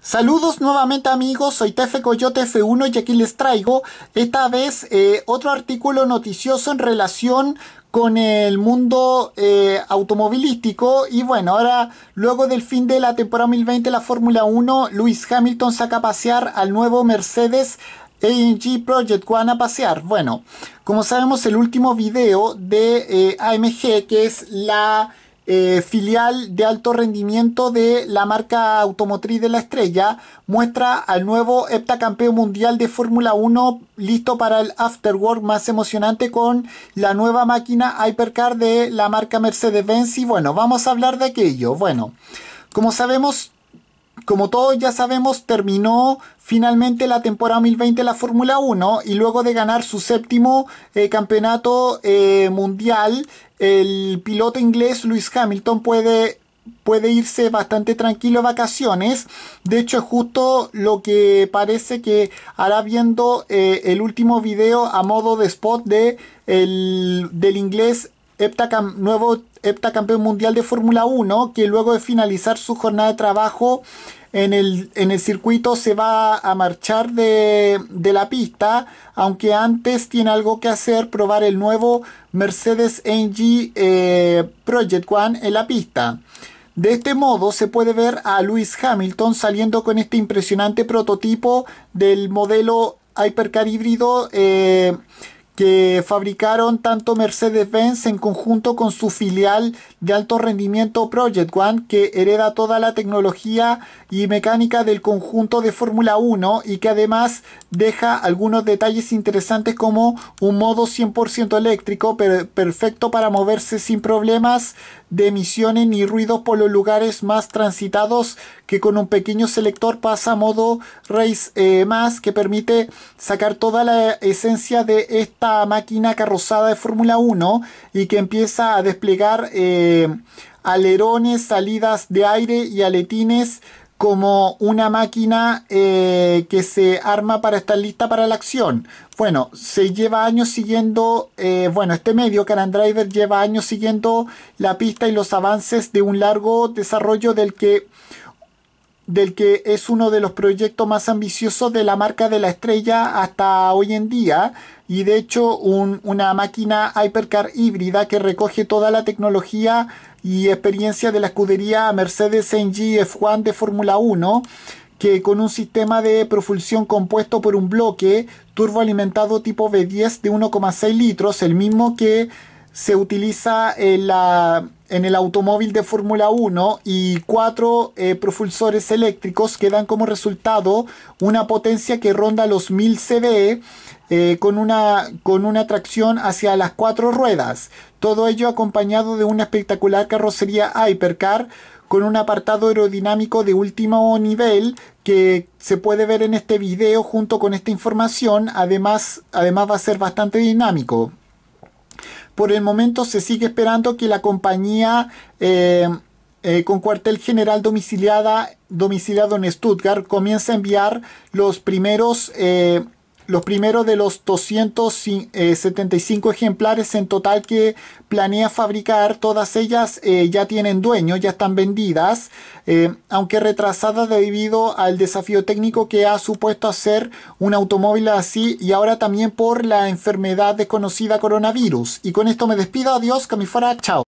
Saludos nuevamente amigos, soy Tefe Coyote F1 y aquí les traigo esta vez eh, otro artículo noticioso en relación con el mundo eh, automovilístico y bueno, ahora luego del fin de la temporada 2020 la Fórmula 1, Lewis Hamilton saca a pasear al nuevo Mercedes AMG Project One a pasear. Bueno, como sabemos el último video de eh, AMG que es la... Eh, filial de alto rendimiento de la marca automotriz de la estrella, muestra al nuevo heptacampeón mundial de Fórmula 1 listo para el afterwork más emocionante con la nueva máquina Hypercar de la marca Mercedes-Benz. Y bueno, vamos a hablar de aquello. Bueno, como sabemos, como todos ya sabemos, terminó finalmente la temporada 2020 de la Fórmula 1 y luego de ganar su séptimo eh, campeonato eh, mundial, el piloto inglés Lewis Hamilton puede puede irse bastante tranquilo a vacaciones. De hecho, es justo lo que parece que hará viendo eh, el último video a modo de spot de el, del inglés heptacam, nuevo campeón mundial de Fórmula 1, que luego de finalizar su jornada de trabajo en el, en el circuito se va a marchar de, la pista, aunque antes tiene algo que hacer, probar el nuevo Mercedes NG eh, Project One en la pista. De este modo se puede ver a Lewis Hamilton saliendo con este impresionante prototipo del modelo Hypercar híbrido. Eh, que fabricaron tanto Mercedes-Benz en conjunto con su filial de alto rendimiento Project One, que hereda toda la tecnología y mecánica del conjunto de Fórmula 1 y que además deja algunos detalles interesantes como un modo 100% eléctrico, perfecto para moverse sin problemas de emisiones ni ruidos por los lugares más transitados, que con un pequeño selector pasa a modo Race eh, más, que permite sacar toda la esencia de esta máquina carrozada de Fórmula 1 y que empieza a desplegar eh, alerones, salidas de aire y aletines como una máquina eh, que se arma para estar lista para la acción. Bueno, se lleva años siguiendo, eh, bueno, este medio, and Driver, lleva años siguiendo la pista y los avances de un largo desarrollo del que del que es uno de los proyectos más ambiciosos de la marca de la estrella hasta hoy en día y de hecho una máquina hypercar híbrida que recoge toda la tecnología y experiencia de la escudería Mercedes NG F1 de Fórmula 1 que con un sistema de propulsión compuesto por un bloque turboalimentado tipo V10 de 1,6 litros, el mismo que se utiliza en, el automóvil de Fórmula 1 y cuatro eh, propulsores eléctricos que dan como resultado una potencia que ronda los 1000 cv eh, con, una, con una tracción hacia las cuatro ruedas. Todo ello acompañado de una espectacular carrocería Hypercar con un apartado aerodinámico de último nivel que se puede ver en este video junto con esta información. Además, además va a ser bastante dinámico. Por el momento se sigue esperando que la compañía eh, eh, con cuartel general domiciliada, domiciliado en Stuttgart comience a enviar los primeros eh, los primeros de los 275 ejemplares en total que planea fabricar, todas ellas eh, ya tienen dueño, ya están vendidas, eh, aunque retrasadas debido al desafío técnico que ha supuesto hacer un automóvil así y ahora también por la enfermedad desconocida coronavirus. Y con esto me despido, adiós, que chao.